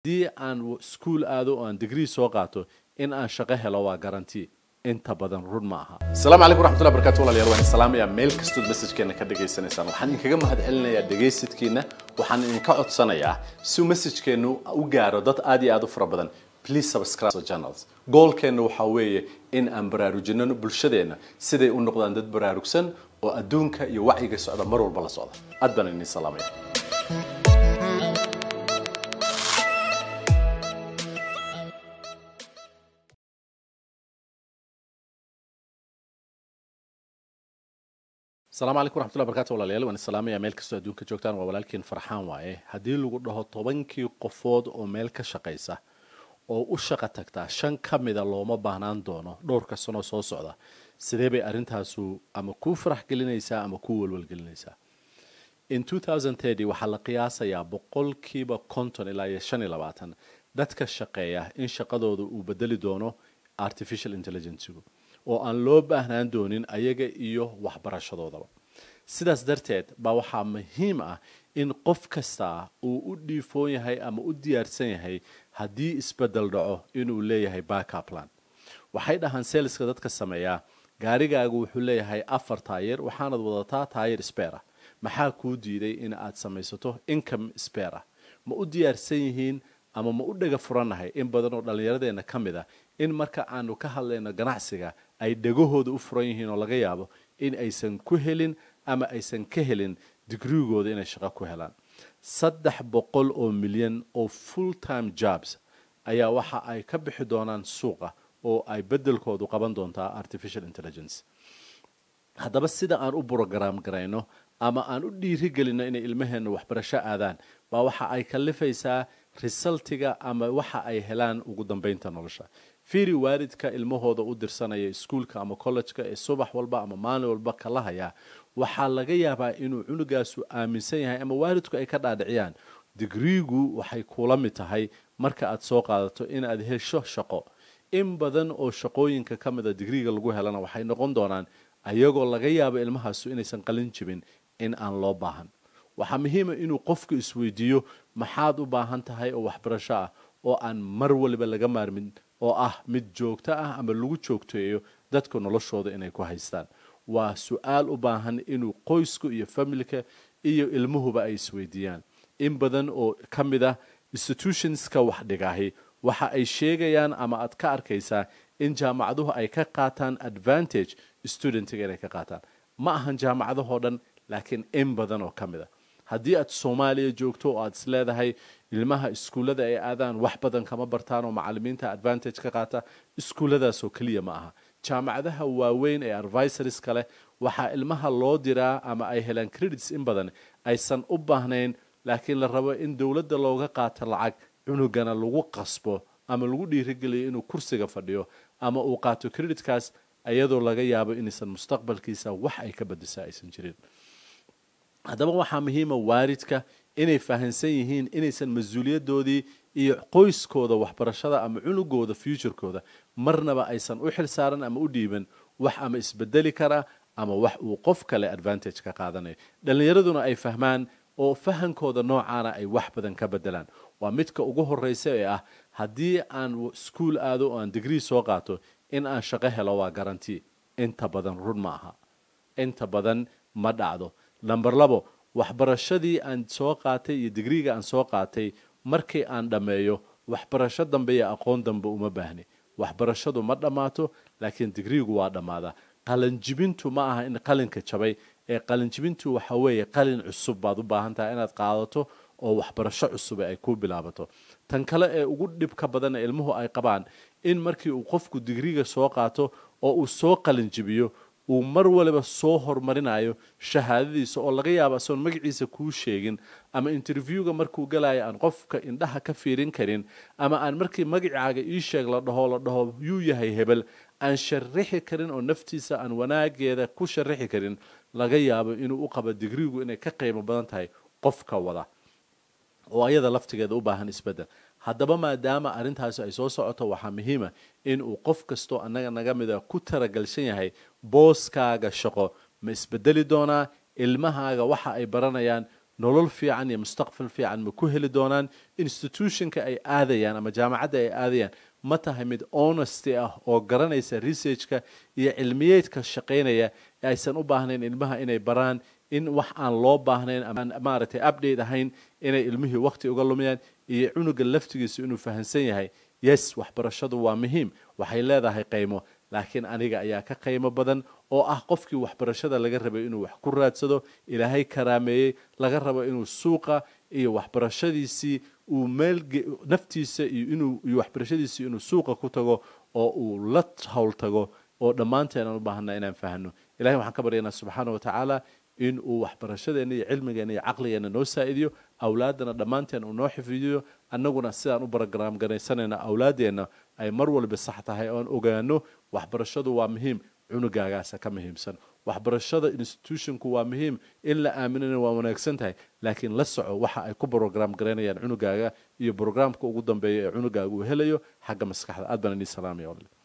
haddii aan iskuul aado oo aan digrii soo qaato in aan shaqo helo waa garanti inta badan run ma aha asalaamu calaykum raxmatullahi barakaatu walaal waan salaamayaa meel kastood messajkeenna ka dhagaysanaysaan waxaan idinkaga mahadcelinayaa dhagaysadkeenna waxaan idinka codsanayaa si messajkeennu u gaaro dad aad iyo aad u fara badan please subscribe channels goolkeenna waxaa weeye in aan baraarujinno bulshadeenna siday u noqdaan dad baraarugsan oo adduunka iyo wacyiga socda mar walba la socda aad baan idin salaamaya asalaamu calaykum waraxmatullahi barakaatu walaalyaal waan islaamaya meelkastoo adduunka joogtaan waa walaalkiin farxaan waaye haddii lagu dhaho tobankii qofood oo meel ka shaqaysa oo u shaqo tagtaa shan ka mida looma baahnaan doono dhowrka sanoo soo socda sidee bay arrintaasu ama kuu farax gelinaysaa ama kuu walwalgelinaysaa in waxaa la qiyaasayaa boqolkiiba konton ilaa iyo shan iyo labaatan dadka shaqeeya in shaqadooda uu bedeli doono artificial intelligencegu oo aan loo baahnaan doonin ayaga iyo waxbarashadoodaba sidaas darteed baa waxaa muhiim ah in qof kastaa uu u dhiifoon yahay ama u diyaarsan yahay haddii isbeddel dhaco inuu leeyahay bakaplan waxay dhahaan seeliska dadka sameeyaa gaarigaagu wuxuu leeyahay afar taayir waxaanad wadataa taayir sbeera maxaa kuu diiday in aad samaysato income sbeera ma u diyaarsan yihiin ama ma u dhega furannahay in badan oo dhallinyaradeenna ka mid a ah in marka aanu ka hadlayno ganacsiga ay dhegahooda u furan yihiin oo laga yaabo in aysan ku helin ama aysan ka helin digrigooda inay shaqo ku helaan saddex boqol oo milyan oo full time jobs ayaa waxa ay ka bixi doonaan suuqa oo ay beddelkoodu qaban doontaa artificial intelligence haddaba sida aan u brograam garayno ama aan u dhiiri inay ilmaheenna waxbarasho aadaan baa waxa ay kalifaysaa risaltiga ama waxa ay helaan ugu dambaynta nolosha fiiri waalidka ilmahooda u dirsanaya iskuulka ama collejka ee subax walba ama maalin walba kala hayaa waxaa laga yaabaa inuu cunugaasu aaminsan yahay ama waalidku ay ka dhaadhiciyaan digriigu waxay kula mid tahay marka aad soo qaadato inaad hesho shaqo in badan oo shaqooyinka ka mida digriiga lagu helana waxay noqon doonaan ayagoo laga yaabo ilmahaasu inaysan qalin jibin in aan loo baahan waxaa muhiima inuu qofku isweydiiyo maxaad u baahan tahay oo waxbarasho ah oo aan mar waliba laga maarmin oo ah mid joogto ah ama lagu joogteeyo dadka noloshooda inay ku haystaan waa su-aal u baahan inuu qoysku iyo familka iyo ilmuhuba ay isweydiiyaan in badan oo ka mid ah institutionska wax dhigahi waxa ay sheegayaan ama aad ka arkaysaa in jaamacaduhu ay ka qaataan advantage studentiga inay ka qaataan ma ahan jaamacadahoo dhan laakiin in badan oo ka mid a ah. haddii aad soomaaliya joogto oo aad is ilmaha iskuullada ay aadaan wax badan kama bartaan oo macalimiinta advantage ka qaata iskuulladaasoo keliya ma aha jaamacadaha waaweyn ee arvisorska leh waxaa ilmaha loo diraa ama ay helaan credits in badan aysan u baahnayn laakiin la rabo in dowladda looga qaato lacag cunugana lagu qasbo ama lagu dhiirigeliyo inuu kursiga fadhiyo ama uu qaato creditkaas iyadoo laga yaabo inaysan mustaqbalkiisa wax ay ka badiso aysan jirin haddaba waxaa muhiima ah waaridka inay fahamsan yihiin inaysan mas-uuliyadoodii iyo qoyskooda waxbarashada ama cunugooda futurekooda marnaba aysan u xil saaran ama u dhiiban wax ama isbedeli kara ama wax uu qof kale advantage ka qaadanayo dhallinyaraduna ay fahmaan oo fahankooda noocaana ay wax badan ka bedelaan waa midka ugu horeysa ee ah haddii aan iskuol aado oo aan digree soo qaato in aan shaqo helo waa garanti inta badan run ma aha inta badan ma dhacdo nambar labo waxbarashadii aan soo qaatay iyo digriiga aan soo qaatay markii aan dhammeeyo waxbarasho dambe iyo aqoon dambe uma baahni waxbarashadu ma dhammaato laakiin digriigu waa dhammaada qalanjibintu ma aha in qalinka jabay ee qalinjibintu waxa weeye qalin cusub baad u baahan tahay inaad qaadato oo waxbarasho cusuba ay ku bilaabato tan kale ee ugu dhib ka badan ilmuhu ay qabaan in markii uu qofku digriiga soo qaato oo uu soo qalinjibiyo uu mar waliba soo horumarinayo shahaadadiisa oo laga yaabo asoon magaciisa kuu sheegin ama interviewga markuu galayo aan qofka indhaha ka fiirin karin ama aan markii magacaaga ii sheeg la dhaho la dhaho yuu yahay hebel aan sharixi karin oo naftiisa aan wanaageeda ku sharixi karin laga yaabo inuu u qabo digriigu inay ka qiimo badan tahay qofka wada oo ayada laftigeeda u baahan isbeddel haddaba maadaama arrintaasi ay soo socoto waxaa muhiima in uu qof kastoo annaga naga mida ku taragalshan yahay booskaaga shaqo ma isbedeli doonaa ilmahaaga waxa ay baranayaan nolol fiican iyo mustaqbal fiican ma ku heli doonaan institutionka ay aadayaan ama jaamacadda ay aadayaan ma tahay mid honesty ah oo garanaysa researchka iyo cilmiyeedka shaqaynaya ee aysan u baahnayn ilmaha inay baraan in wax aan loo baahnayn amaan maaragtay update ahayn inay ilmihii wakti uga lumayaan iyo cunuga laftigiisu inuu fahansan yahay yes waxbarashadu waa muhiim waxay leedahay qaymo laakiin aniga ayaa ka qaymo badan oo ah qofkii waxbarashada laga rabay inuu wax ku raadsado ilaahay karaameeyey laga rabo inuu suuqa iyo waxbarashadiisii uu meel naftiisa iyo inuu iyo waxbarashadiisa inuu suuqa ku tago oo uu la hawl tago oo dhammaanteen aan u baahanaa inaan fahano ilahay waxaan ka baryaynaa subxaana wa tacaala in uu waxbarashadeenna iyo cilmigeenna iyo caqligeenna noo saa'idiyo awlaaddana dhammaanteen uu noo xifidiyo annaguna sidaan u barogaraam garaysanayna awlaaddeenna ay mar walba sax tahay oan ogaano waxbarashadu waa muhiim cunugaagaasa ka muhiimsan waxbarashada institutionku waa muhiim in la aaminana waa wanaagsan tahay laakiin la soco waxa ay ku brogram garaynayaan cunugaaga iyo brogramka ugu dambeeya ee cunugaaga uu helayo xagga maskaxda aad baan inii salaamaya